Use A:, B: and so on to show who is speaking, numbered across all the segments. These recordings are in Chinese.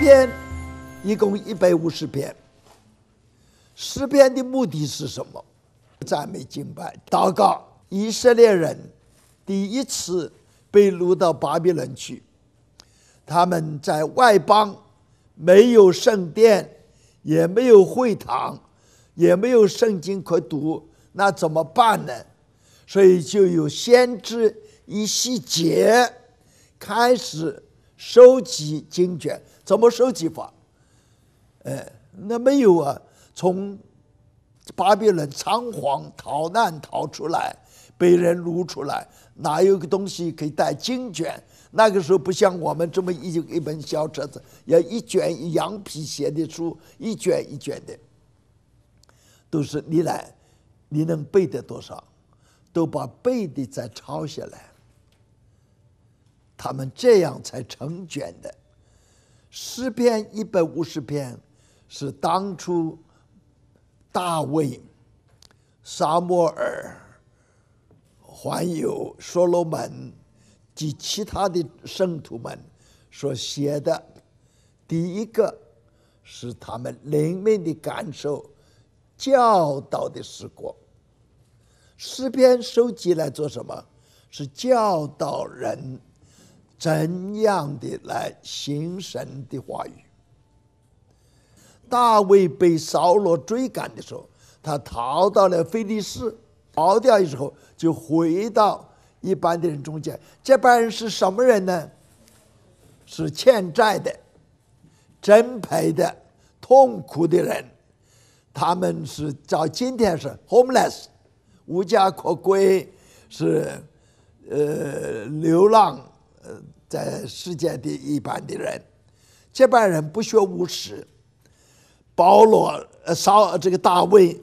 A: 篇一共一百五十篇。诗篇的目的是什么？赞美、敬拜、祷告。以色列人第一次被掳到巴比伦去，他们在外邦没有圣殿，也没有会堂，也没有圣经可读，那怎么办呢？所以就有先知以细结开始收集经卷。怎么收集法？哎，那没有啊！从巴比伦仓皇逃难逃出来，被人掳出来，哪有个东西可以带经卷？那个时候不像我们这么一一本小册子，要一卷一羊皮写的书，一卷一卷的，都是你来，你能背的多少，都把背的再抄下来，他们这样才成卷的。诗篇一百五十篇是当初大卫、萨摩尔，还有所罗门及其他的圣徒们所写的。第一个是他们灵命的感受、教导的诗歌。诗篇收集来做什么？是教导人。怎样的来形神的话语？大卫被扫罗追赶的时候，他逃到了菲利士，逃掉以后就回到一般的人中间。这帮人是什么人呢？是欠债的、真赔的、痛苦的人。他们是照今天是 homeless，无家可归，是呃流浪。呃，在世界的一般的人，这般人不学无识。保罗呃，少这个大卫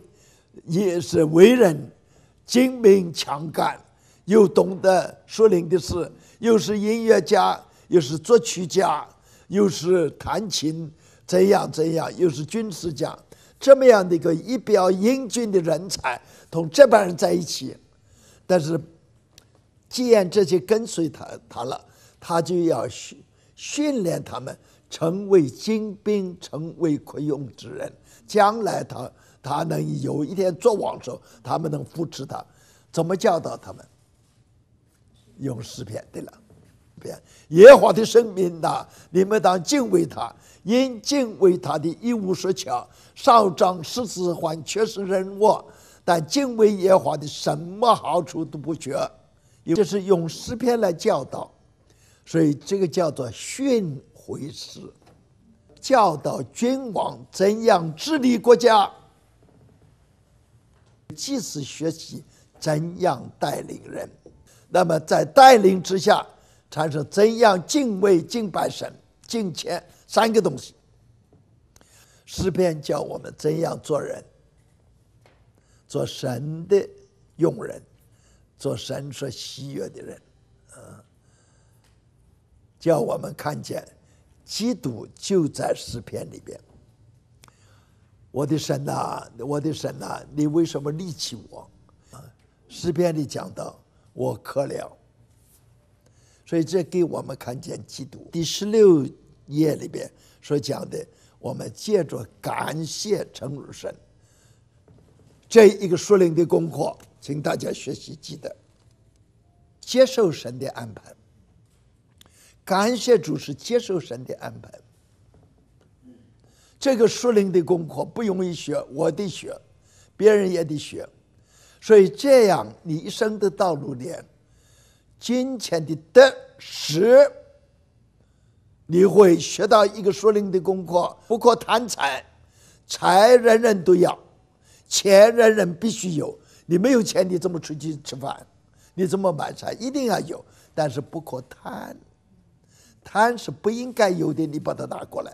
A: 也是为人精明强干，又懂得树林的事，又是音乐家，又是作曲家，又是弹琴，怎样怎样，又是军事家，这么样的一个一表英俊的人才，同这帮人在一起。但是，既然这些跟随他他了。他就要训训练他们成为精兵，成为可用之人。将来他他能有一天做王时候，他们能扶持他。怎么教导他们？用诗篇对了。耶和华的生命呐，你们当敬畏他，因敬畏他的一无是处。少长识字，还确实人物，但敬畏和华的什么好处都不缺，这就是用诗篇来教导。所以，这个叫做训诲师，教导君王怎样治理国家；即使学习怎样带领人；那么，在带领之下，产生怎样敬畏、敬拜神、敬虔三个东西。诗篇教我们怎样做人，做神的用人，做神所喜悦的人。叫我们看见基督就在诗篇里边。我的神呐，我的神呐，你为什么离弃我？啊，诗篇里讲到我渴了，所以这给我们看见基督。第十六页里边所讲的，我们借着感谢成主神这一个属灵的功课，请大家学习记得接受神的安排。感谢主是接受神的安排。这个树灵的功课不容易学，我得学，别人也得学，所以这样你一生的道路里，金钱的得失，你会学到一个树灵的功课，不可贪财。财人人都要，钱人人必须有。你没有钱，你怎么出去吃饭？你怎么买菜？一定要有，但是不可贪。贪是不应该有的，你把它拿过来。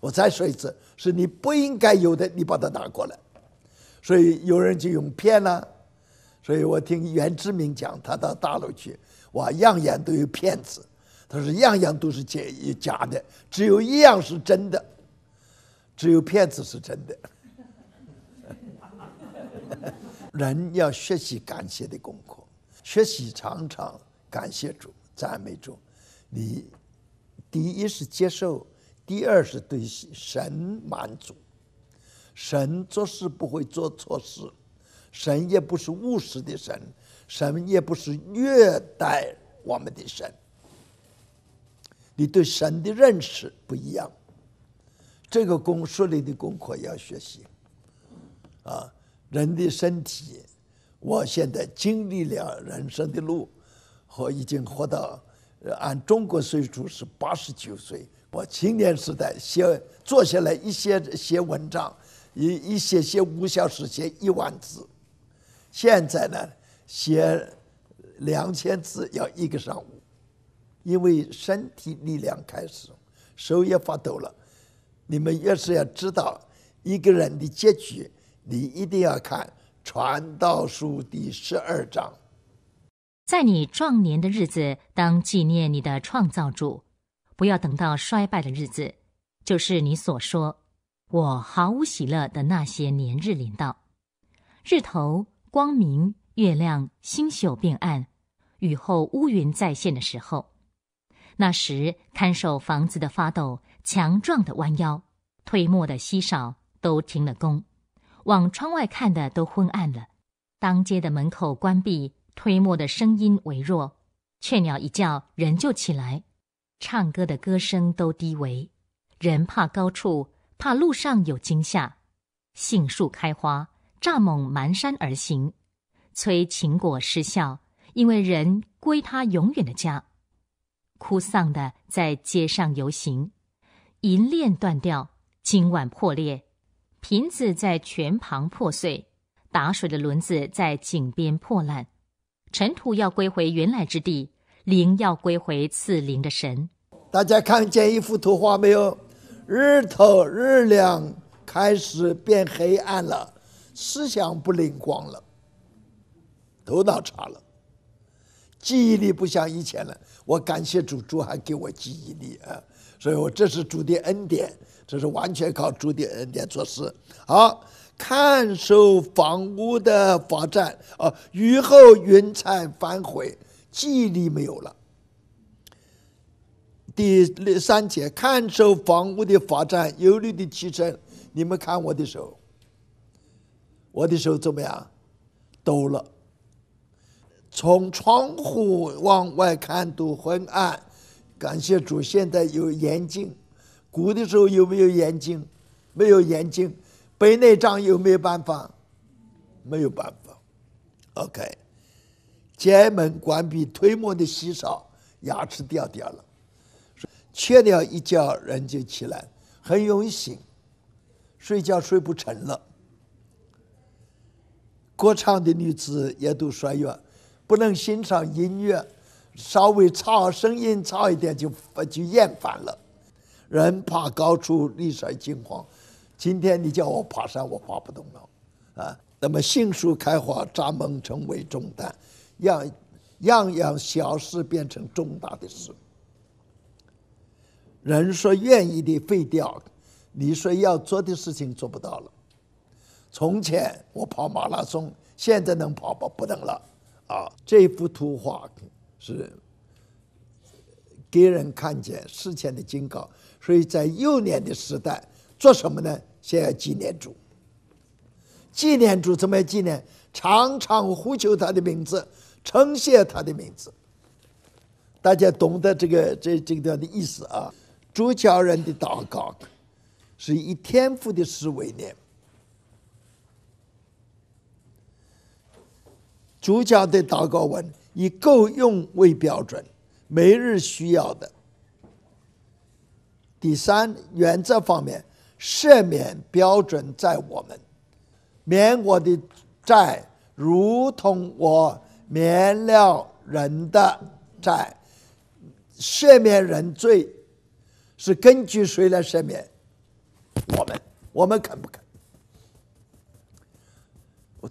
A: 我再说一次，是你不应该有的，你把它拿过来。所以有人就用骗了，所以我听袁志明讲，他到大陆去，哇，样样都有骗子。他说，样样都是假假的，只有一样是真的，只有骗子是真的。人要学习感谢的功课，学习常常感谢主。赞美主，你第一是接受，第二是对神满足。神做事不会做错事，神也不是务实的神，神也不是虐待我们的神。你对神的认识不一样，这个功书里的功课要学习。啊，人的身体，我现在经历了人生的路。我已经活到，按中国岁数是八十九岁。我青年时代写，坐下来一写写文章，一一写写五小时写一万字。现在呢，写两千字要一个上午，因为身体力量开始，手也发抖了。你们越是要知道一个人的结局，你一定要看《传道书》第十二章。
B: 在你壮年的日子，当纪念你的创造主，不要等到衰败的日子，就是你所说“我毫无喜乐”的那些年日临到，日头光明，月亮星宿变暗，雨后乌云再现的时候，那时看守房子的发抖，强壮的弯腰，推磨的稀少，都停了工，往窗外看的都昏暗了，当街的门口关闭。推磨的声音微弱，雀鸟一叫人就起来。唱歌的歌声都低微，人怕高处，怕路上有惊吓。杏树开花，蚱蜢蹒跚而行，催秦果失效，因为人归他永远的家。哭丧的在街上游行，银链断掉，今晚破裂。瓶子在泉旁破碎，打水的轮子在井边破烂。尘土要归回原来之地，灵要归回赐灵的神。
A: 大家看见一幅图画没有？日头、日亮开始变黑暗了，思想不灵光了，头脑差了，记忆力不像以前了。我感谢主，主还给我记忆力啊！所以我这是主的恩典，这是完全靠主的恩典做事。好。看守房屋的发展啊，雨后云彩反悔，记忆力没有了。第三节看守房屋的发展，忧虑的提升。你们看我的手，我的手怎么样？抖了。从窗户往外看都昏暗，感谢主，现在有眼睛。古的时候有没有眼睛？没有眼睛。背内脏有没有办法？没有办法。OK，肩门关闭，推磨的稀少，牙齿掉掉了，缺了一觉人就起来，很容易醒，睡觉睡不成了。歌唱的女子也都衰弱，不能欣赏音乐，稍微差声音差一点就就厌烦了，人怕高处立山惊慌。今天你叫我爬山，我爬不动了啊！那么杏树开花，扎猛成为重担，让样样小事变成重大的事。人说愿意的废掉，你说要做的事情做不到了。从前我跑马拉松，现在能跑不？不能了啊！这幅图画是给人看见事前的警告。所以在幼年的时代，做什么呢？先要纪念主，纪念主怎么纪念？常常呼求他的名字，称谢他的名字。大家懂得这个这这个的意思啊。主教人的祷告是以天赋的思维念。主教的祷告文以够用为标准，每日需要的。第三原则方面。赦免标准在我们，免我的债，如同我免了人的债。赦免人罪是根据谁来赦免？我们，我们肯不肯？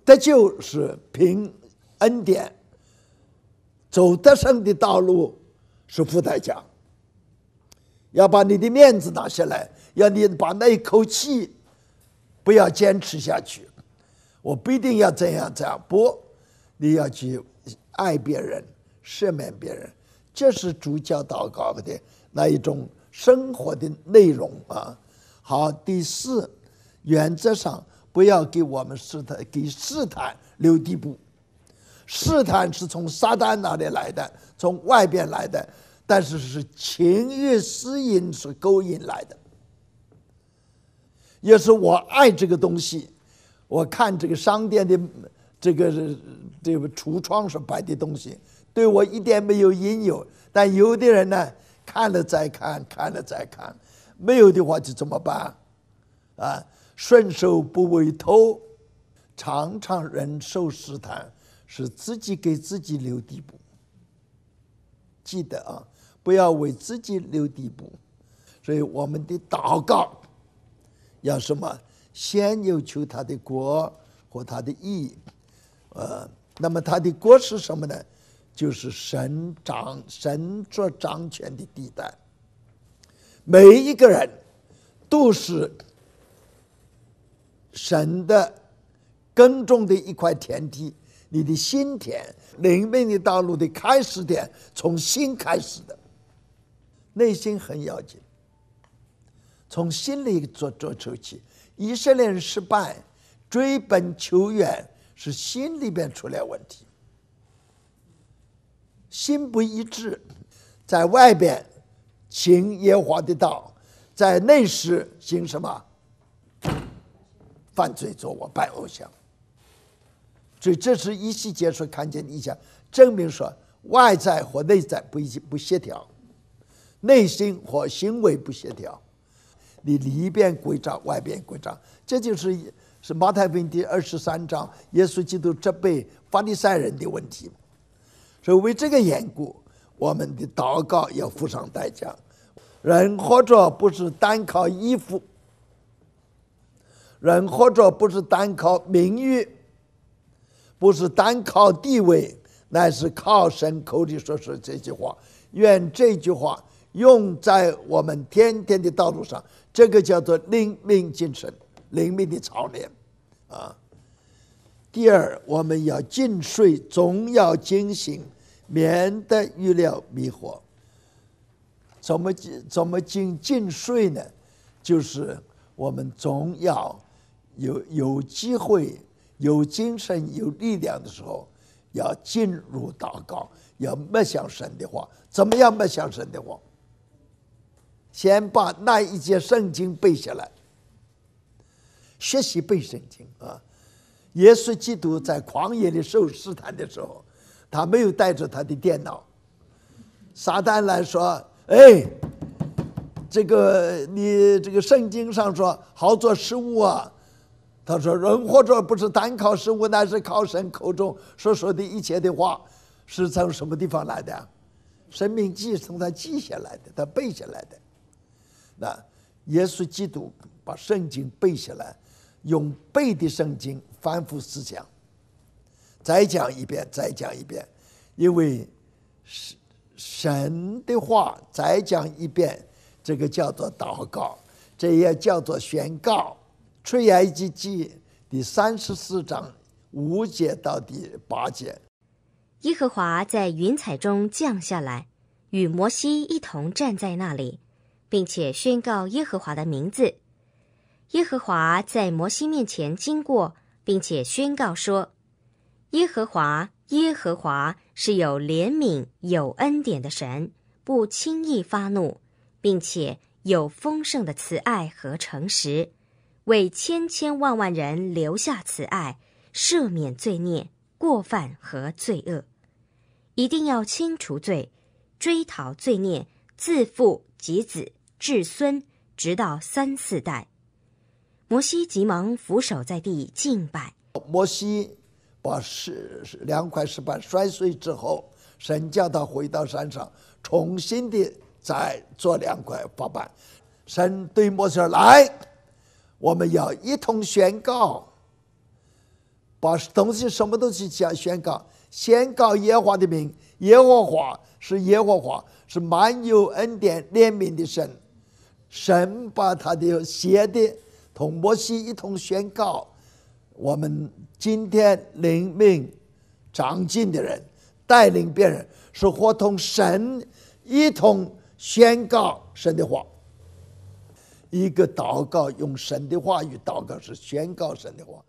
A: 得救是凭恩典，走得上的道路是付代价，要把你的面子拿下来。要你把那一口气不要坚持下去，我不一定要这样这样播，你要去爱别人，赦免别人，这是主教祷告的那一种生活的内容啊。好，第四，原则上不要给我们试探，给试探留地步。试探是从撒旦那里来的，从外边来的，但是是情欲私淫所勾引来的。也是我爱这个东西，我看这个商店的这个这个橱窗上摆的东西，对我一点没有应有。但有的人呢，看了再看，看了再看，没有的话就怎么办？啊，顺手不为偷，常常人受试探，是自己给自己留地步。记得啊，不要为自己留地步。所以我们的祷告。要什么？先要求他的国和他的义。呃，那么他的国是什么呢？就是神掌神主掌权的地带。每一个人都是神的耕种的一块田地，你的心田，灵命的道路的开始点，从心开始的，内心很要紧。从心里做做出去，以色列人失败，追本求远是心里边出了问题，心不一致，在外边行耶和华的道，在内是行什么？犯罪作我拜偶像。所以，这是一细节说看见一下，证明说外在和内在不一不协调，内心和行为不协调。你里边规章，外边规章，这就是是马太福音第二十三章耶稣基督责备法利赛人的问题。所以为这个缘故，我们的祷告要付上代价。人活着不是单靠衣服，人活着不是单靠名誉，不是单靠地位，乃是靠神口里说说这句话。愿这句话用在我们天天的道路上。这个叫做灵敏精神，灵敏的操练，啊！第二，我们要进睡，总要惊醒，免得预料迷惑。怎么进？怎么进进睡呢？就是我们总要有有机会、有精神、有力量的时候，要进入祷告。要迈向神的话，怎么样迈向神的话？先把那一节圣经背下来，学习背圣经啊！耶稣基督在旷野里受试探的时候，他没有带着他的电脑。撒旦来说：“哎，这个你这个圣经上说好做食物啊。”他说：“人活着不是单靠食物，那是靠神口中所说的一切的话，是从什么地方来的？生命记从他记下来的，他背下来的。”那耶稣基督把圣经背下来，用背的圣经反复思想，再讲一遍，再讲一遍，因为神的话再讲一遍，这个叫做祷告，这也叫做宣告。出埃及记第三十四章五节到第八节，
B: 耶和华在云彩中降下来，与摩西一同站在那里。并且宣告耶和华的名字，耶和华在摩西面前经过，并且宣告说：“耶和华，耶和华是有怜悯有恩典的神，不轻易发怒，并且有丰盛的慈爱和诚实，为千千万万人留下慈爱，赦免罪孽、过犯和罪恶。一定要清除罪，追讨罪孽，自负及子。”至孙，直到三四代，摩西急忙俯首在地敬拜。摩西把石两块
A: 石板摔碎之后，神叫他回到山上，重新的再做两块法板。神对摩西说：“来，我们要一同宣告，把东西什么东西讲宣告。宣告耶和华的名，耶和华是耶和华，是满有恩典怜悯的神。”神把他的写的同摩西一同宣告，我们今天灵命长进的人带领别人，是伙同神一同宣告神的话。一个祷告用神的话语祷
B: 告是宣告神的话。